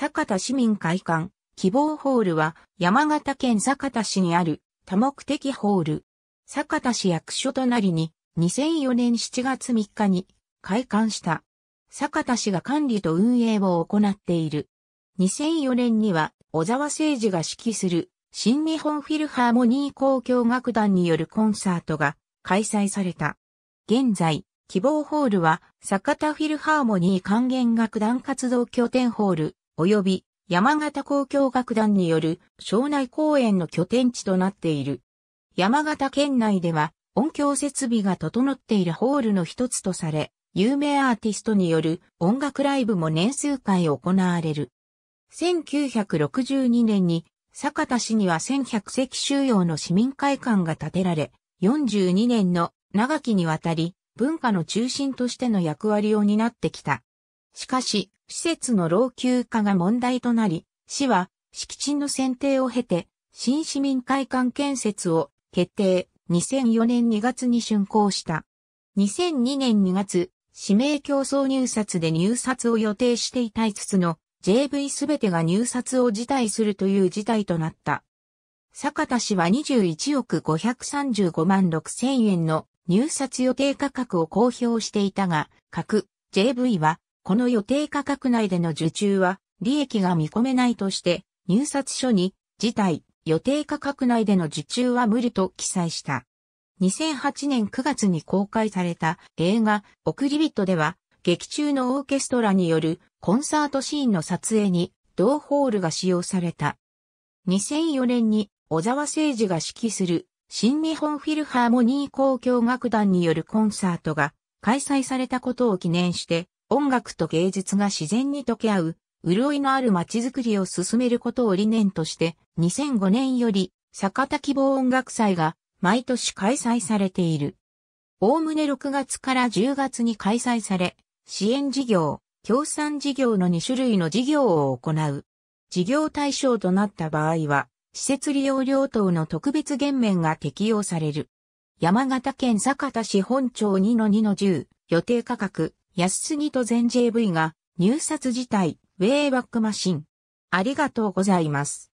坂田市民会館、希望ホールは山形県坂田市にある多目的ホール。坂田市役所となりに2004年7月3日に開館した。坂田市が管理と運営を行っている。2004年には小沢誠二が指揮する新日本フィルハーモニー交響楽団によるコンサートが開催された。現在、希望ホールは坂田フィルハーモニー管弦楽団活動拠点ホール及び山形交響楽団による庄内公演の拠点地となっている。山形県内では音響設備が整っているホールの一つとされ、有名アーティストによる音楽ライブも年数回行われる。1962年に坂田市には1100席収容の市民会館が建てられ、42年の長きにわたり文化の中心としての役割を担ってきた。しかし、施設の老朽化が問題となり、市は敷地の選定を経て、新市民会館建設を決定、2004年2月に竣工した。2002年2月、指名競争入札で入札を予定していた5つの JV すべてが入札を辞退するという事態となった。坂田氏は21億535万6千円の入札予定価格を公表していたが、各 JV はこの予定価格内での受注は利益が見込めないとして、入札書に、辞退、予定価格内での受注は無理と記載した。2008年9月に公開された映画、送り人ビットでは、劇中のオーケストラによるコンサートシーンの撮影に同ホールが使用された。2004年に小沢誠二が指揮する新日本フィルハーモニー交響楽団によるコンサートが開催されたことを記念して音楽と芸術が自然に溶け合う、潤いのある街づくりを進めることを理念として、2005年より、坂田希望音楽祭が、毎年開催されている。おおむね6月から10月に開催され、支援事業、協賛事業の2種類の事業を行う。事業対象となった場合は、施設利用料等の特別減免が適用される。山形県坂田市本町2の2の10、予定価格、安杉と全 JV が入札自体、ウェイバックマシン。ありがとうございます。